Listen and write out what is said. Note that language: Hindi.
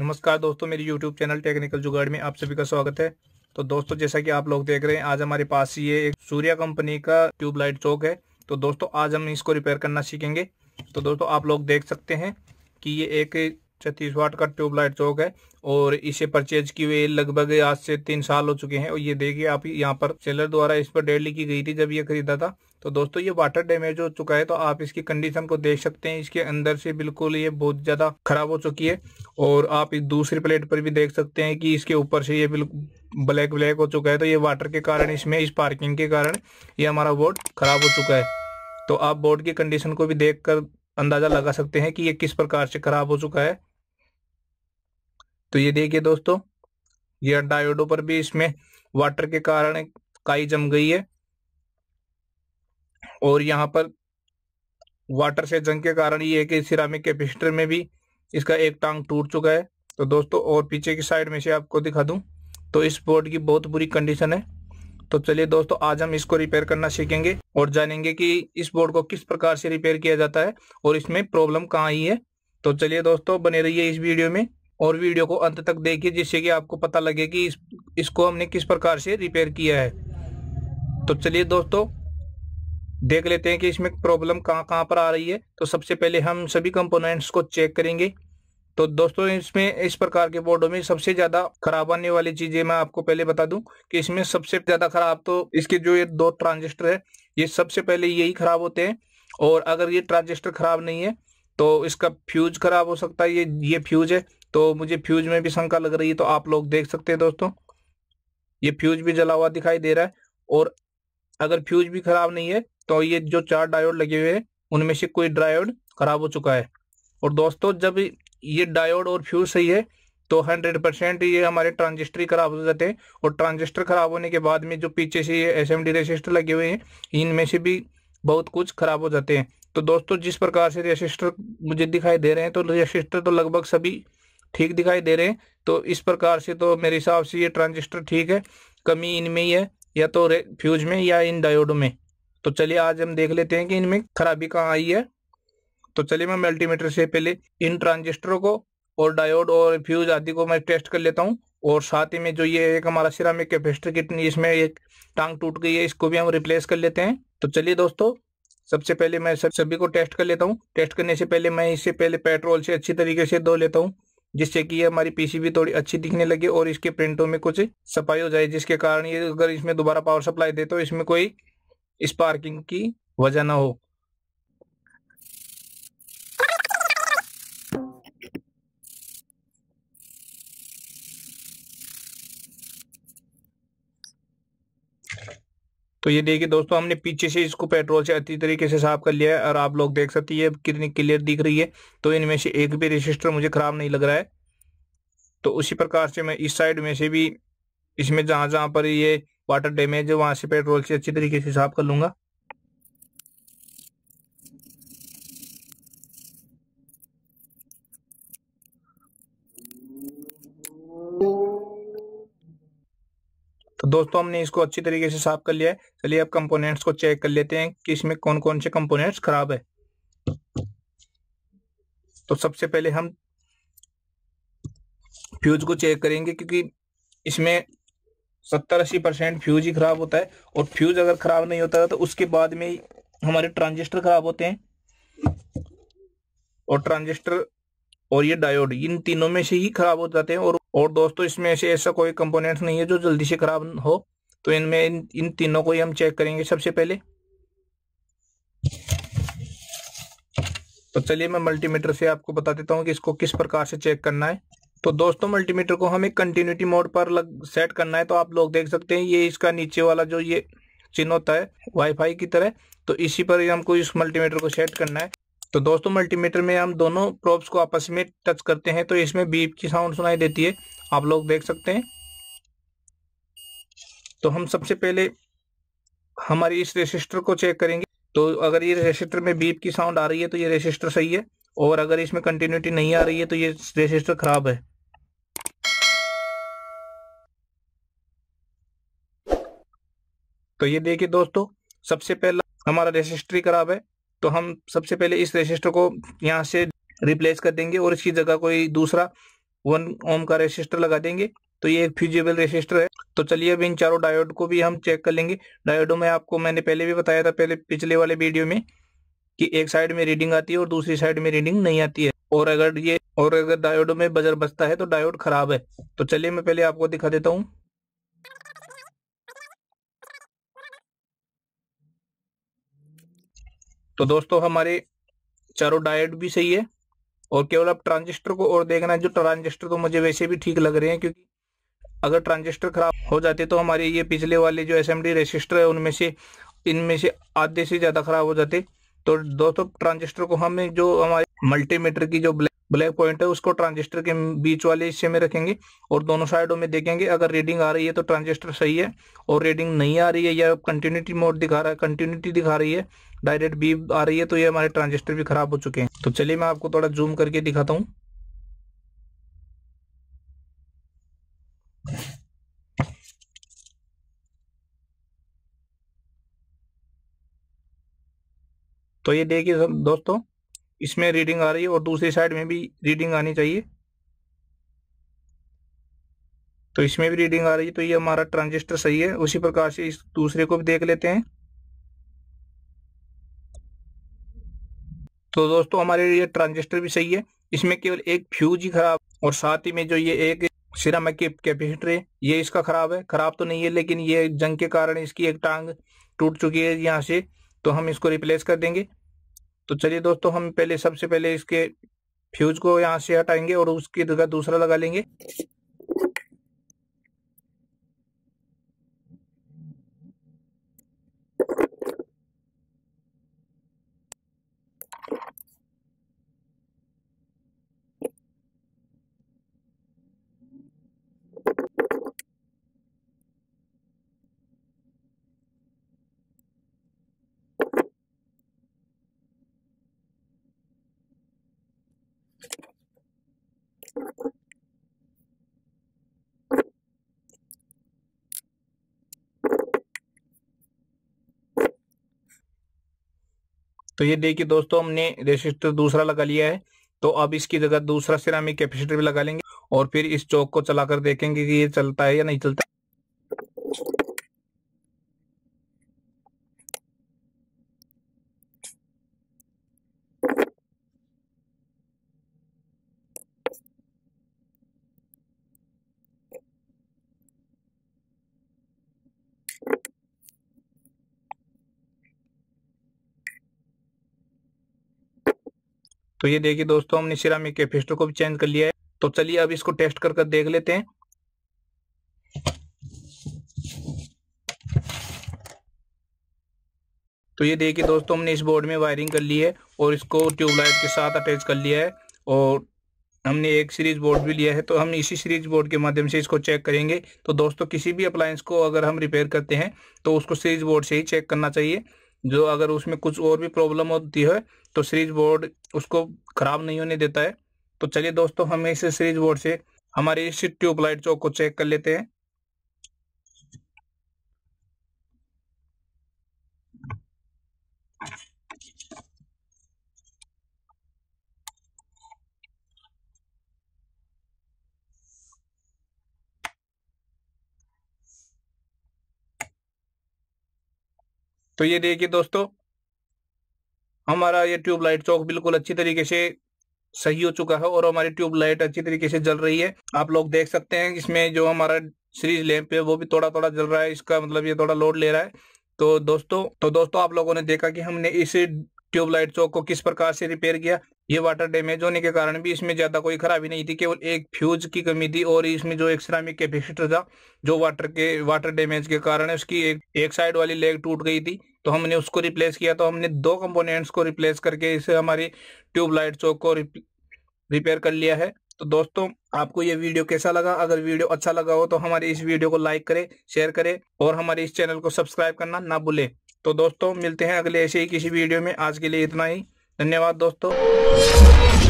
नमस्कार दोस्तों मेरी यूट्यूब चैनल टेक्निकल जुगाड़ में आप सभी का स्वागत है तो दोस्तों जैसा कि आप लोग देख रहे हैं आज हमारे पास ये एक सूर्या कंपनी का ट्यूबलाइट चौक है तो दोस्तों आज हम इसको रिपेयर करना सीखेंगे तो दोस्तों आप लोग देख सकते हैं कि ये एक छत्तीस वाट का ट्यूबलाइट चौक है और इसे परचेज की हुए लगभग आज से तीन साल हो चुके हैं और ये देखिए आप यहाँ पर सेलर द्वारा इस पर डेली लिखी गई थी जब ये खरीदा था तो दोस्तों ये वाटर डैमेज हो चुका है तो आप इसकी कंडीशन को देख सकते हैं इसके अंदर से बिल्कुल ये बहुत ज़्यादा खराब हो चुकी है और आप इस दूसरी प्लेट पर भी देख सकते हैं कि इसके ऊपर से ये बिल्कुल ब्लैक ब्लैक हो चुका है तो ये वाटर के कारण इसमें इस पार्किंग के कारण ये हमारा बोर्ड खराब हो चुका है तो आप बोर्ड की कंडीशन को भी देख कर अंदाज़ा लगा सकते हैं कि ये किस प्रकार से खराब हो चुका है तो ये देखिए दोस्तों ये डायोडो पर भी इसमें वाटर के कारण काई जम गई है और यहाँ पर वाटर से जंग के कारण ये है कि सिरामिक कैपेसिटर में भी इसका एक टांग टूट चुका है तो दोस्तों और पीछे की साइड में से आपको दिखा दूं तो इस बोर्ड की बहुत बुरी कंडीशन है तो चलिए दोस्तों आज हम इसको रिपेयर करना सीखेंगे और जानेंगे कि इस बोर्ड को किस प्रकार से रिपेयर किया जाता है और इसमें प्रॉब्लम कहाँ आई है तो चलिए दोस्तों बने रहिए इस वीडियो में और वीडियो को अंत तक देखिए जिससे कि आपको पता लगे कि इस, इसको हमने किस प्रकार से रिपेयर किया है तो चलिए दोस्तों देख लेते हैं कि इसमें प्रॉब्लम कहाँ कहाँ पर आ रही है तो सबसे पहले हम सभी कंपोनेंट्स को चेक करेंगे तो दोस्तों इसमें इस प्रकार के बोर्डों में सबसे ज़्यादा खराब आने वाली चीज़ें मैं आपको पहले बता दूं कि इसमें सबसे ज़्यादा खराब तो इसके जो ये दो ट्रांजिस्टर है ये सबसे पहले यही खराब होते हैं और अगर ये ट्रांजिस्टर खराब नहीं है तो इसका फ्यूज खराब हो सकता है ये ये फ्यूज है तो मुझे फ्यूज में भी शंका लग रही है तो आप लोग देख सकते हैं दोस्तों ये फ्यूज भी जला हुआ दिखाई दे रहा है और अगर फ्यूज भी खराब नहीं है तो ये जो चार डायोड लगे हुए हैं उनमें से कोई डायोड खराब हो चुका है और दोस्तों जब ये डायोड और फ्यूज सही है तो हंड्रेड परसेंट ये हमारे ट्रांजिस्टर खराब हो जाते हैं और ट्रांजिस्टर खराब होने के बाद में जो पीछे से ये एस एम डी रेसिस्टर लगे हुए हैं इनमें से भी बहुत कुछ खराब हो जाते हैं तो दोस्तों जिस प्रकार से रेसिस्टर मुझे दिखाई दे रहे हैं तो रेसिस्टर तो लगभग सभी ठीक दिखाई दे रहे हैं तो इस प्रकार से तो मेरे हिसाब से ये ट्रांजिस्टर ठीक है कमी इनमें ही है या तो फ्यूज में या इन डायोड में तो चलिए आज हम देख लेते हैं कि इनमें खराबी कहाँ आई है तो चलिए मैं मल्टीमीटर से पहले इन ट्रांजिस्टरों को और डायोड और फ्यूज आदि को मैं टेस्ट कर लेता हूँ और साथ ही में जो ये एक हमारा में कैपेसिटर कितनी इसमें एक टांग टूट गई है इसको भी हम रिप्लेस कर लेते हैं तो चलिए दोस्तों सबसे पहले मैं सब सभी को टेस्ट कर लेता हूँ टेस्ट करने से पहले मैं इससे पहले पेट्रोल से अच्छी तरीके से धो लेता हूँ जिससे कि ये हमारी पीसीबी थोड़ी अच्छी दिखने लगे और इसके प्रिंटों में कुछ सफाई हो जाए जिसके कारण ये अगर इसमें दोबारा पावर सप्लाई दे तो इसमें कोई स्पार्किंग की वजह ना हो तो ये देखिए दोस्तों हमने पीछे से इसको पेट्रोल से अच्छी तरीके से साफ कर लिया है और आप लोग देख सकते हैं कितनी क्लियर दिख रही है तो इनमें से एक भी रजिस्टर मुझे ख़राब नहीं लग रहा है तो उसी प्रकार से मैं इस साइड में से भी इसमें जहां जहां पर ये वाटर डैमेज है वहां से पेट्रोल से अच्छी तरीके से साफ कर लूंगा दोस्तों हमने इसको अच्छी तरीके से साफ कर लिया है चलिए अब कंपोनेंट्स को चेक कर लेते हैं कि इसमें कौन कौन से कंपोनेंट्स खराब है तो सबसे पहले हम फ्यूज को चेक करेंगे क्योंकि इसमें सत्तर अस्सी परसेंट फ्यूज ही खराब होता है और फ्यूज अगर खराब नहीं होता है तो उसके बाद में हमारे ट्रांजिस्टर खराब होते हैं और ट्रांजिस्टर और ये डायोड इन तीनों में से ही खराब हो जाते हैं और और दोस्तों इसमें ऐसे ऐसा कोई कंपोनेंट नहीं है जो जल्दी से खराब हो तो इनमें इन, इन तीनों को ही हम चेक करेंगे सबसे पहले तो चलिए मैं मल्टीमीटर से आपको बता देता हूँ कि इसको किस प्रकार से चेक करना है तो दोस्तों मल्टीमीटर को हमें कंटिन्यूटी मोड पर लग सेट करना है तो आप लोग देख सकते हैं ये इसका नीचे वाला जो ये चिन्ह होता है वाईफाई की तरह तो इसी पर हमको इस मल्टीमीटर को सेट करना है तो दोस्तों मल्टीमीटर में हम दोनों प्रोब्स को आपस में टच करते हैं तो इसमें बीप की साउंड सुनाई देती है आप लोग देख सकते हैं तो हम सबसे पहले हमारी इस रजिस्टर को चेक करेंगे तो अगर ये रजिस्टर में बीप की साउंड आ रही है तो ये रजिस्टर सही है और अगर इसमें कंटिन्यूटी नहीं आ रही है तो ये रजिस्टर खराब है तो ये देखिए दोस्तों सबसे पहला हमारा रजिस्ट्री खराब है तो हम सबसे पहले इस रजिस्टर को यहाँ से रिप्लेस कर देंगे और इसकी जगह कोई दूसरा वन ओम का रजिस्टर लगा देंगे तो ये एक फ्यूजेबल रजिस्टर है तो चलिए अब इन चारों डायोड को भी हम चेक कर लेंगे डायोडो में आपको मैंने पहले भी बताया था पहले पिछले वाले वीडियो में कि एक साइड में रीडिंग आती है और दूसरी साइड में रीडिंग नहीं आती है और अगर ये और अगर डायोडो में बजर बजता है तो डायोड खराब है तो चलिए मैं पहले आपको दिखा देता हूँ तो दोस्तों हमारे चारों डायट भी सही है और केवल आप ट्रांजिस्टर को और देखना है जो ट्रांजिस्टर तो मुझे वैसे भी ठीक लग रहे हैं क्योंकि अगर ट्रांजिस्टर खराब हो जाते तो हमारे ये पिछले वाले जो एस एम रेसिस्टर है उनमें से इनमें से आधे से ज़्यादा खराब हो जाते तो दोस्तों ट्रांजिस्टर को हम जो हमारे मल्टीमीटर की जो ब्लैक ब्लैक पॉइंट है उसको ट्रांजिस्टर के बीच वाले हिस्से में रखेंगे और दोनों साइडों में देखेंगे अगर रीडिंग आ रही है तो ट्रांजिस्टर सही है और रीडिंग नहीं आ रही है या कंटिन्यूटी मोड दिखा रहा है कंटिन्यूटी दिखा रही है डायरेक्ट बी आ रही है तो ये हमारे ट्रांजिस्टर भी खराब हो चुके हैं तो चलिए मैं आपको थोड़ा जूम करके दिखाता हूँ तो ये देखिए दोस्तों इसमें रीडिंग आ रही है और दूसरी साइड में भी रीडिंग आनी चाहिए तो इसमें भी रीडिंग आ रही है तो ये हमारा ट्रांजिस्टर सही है उसी प्रकार से इस दूसरे को भी देख लेते हैं तो दोस्तों हमारे ये ट्रांजिस्टर भी सही है इसमें केवल एक फ्यूज ही खराब और साथ ही में जो ये एक सिरम कैपेसिटर है ये इसका खराब है खराब तो नहीं है लेकिन ये जंग के कारण इसकी एक टांग टूट चुकी है यहाँ से तो हम इसको रिप्लेस कर देंगे तो चलिए दोस्तों हम पहले सबसे पहले इसके फ्यूज को यहाँ से हटाएंगे और उसकी जगह दूसरा लगा लेंगे तो ये देखिए दोस्तों हमने रेसिस्टर तो दूसरा लगा लिया है तो अब इसकी जगह दूसरा सिरामिक कैपेसिटर भी लगा लेंगे और फिर इस चौक को चलाकर देखेंगे कि ये चलता है या नहीं चलता तो ये देखिए दोस्तों हमने सिरामिक के फिस्टो को भी चेंज कर लिया है तो चलिए अब इसको टेस्ट करके कर देख लेते हैं तो ये देखिए दोस्तों हमने इस बोर्ड में वायरिंग कर ली है और इसको ट्यूबलाइट के साथ अटैच कर लिया है और हमने एक सीरीज बोर्ड भी लिया है तो हम इसी सीरीज बोर्ड के माध्यम से इसको चेक करेंगे तो दोस्तों किसी भी अप्लायंस को अगर हम रिपेयर करते हैं तो उसको सीरीज बोर्ड से ही चेक करना चाहिए जो अगर उसमें कुछ और भी प्रॉब्लम होती है तो सीरीज बोर्ड उसको खराब नहीं होने देता है तो चलिए दोस्तों हम इस सीरीज बोर्ड से हमारी इस ट्यूबलाइट चौक को चेक कर लेते हैं तो ये देखिए दोस्तों हमारा ये ट्यूबलाइट चौक बिल्कुल अच्छी तरीके से सही हो चुका है और हमारी ट्यूबलाइट अच्छी तरीके से जल रही है आप लोग देख सकते हैं इसमें जो हमारा सीरीज लैंप है वो भी थोड़ा थोड़ा जल रहा है इसका मतलब ये थोड़ा लोड ले रहा है तो दोस्तों तो दोस्तों आप लोगों ने देखा कि हमने इस ट्यूबलाइट चौक को किस प्रकार से रिपेयर किया ये वाटर डैमेज होने के कारण भी इसमें ज्यादा कोई खराबी नहीं थी केवल एक फ्यूज की कमी थी और इसमें जो एक श्रामिक कैपेसिटर था जो वाटर के वाटर डैमेज के कारण उसकी एक एक साइड वाली लेग टूट गई थी तो हमने उसको रिप्लेस किया तो हमने दो कंपोनेंट्स को रिप्लेस करके इसे हमारी ट्यूबलाइट चौक को रिपेयर कर लिया है तो दोस्तों आपको ये वीडियो कैसा लगा अगर वीडियो अच्छा लगा हो तो हमारे इस वीडियो को लाइक करें शेयर करें और हमारे इस चैनल को सब्सक्राइब करना ना भूलें तो दोस्तों मिलते हैं अगले ऐसे ही किसी वीडियो में आज के लिए इतना ही धन्यवाद दोस्तों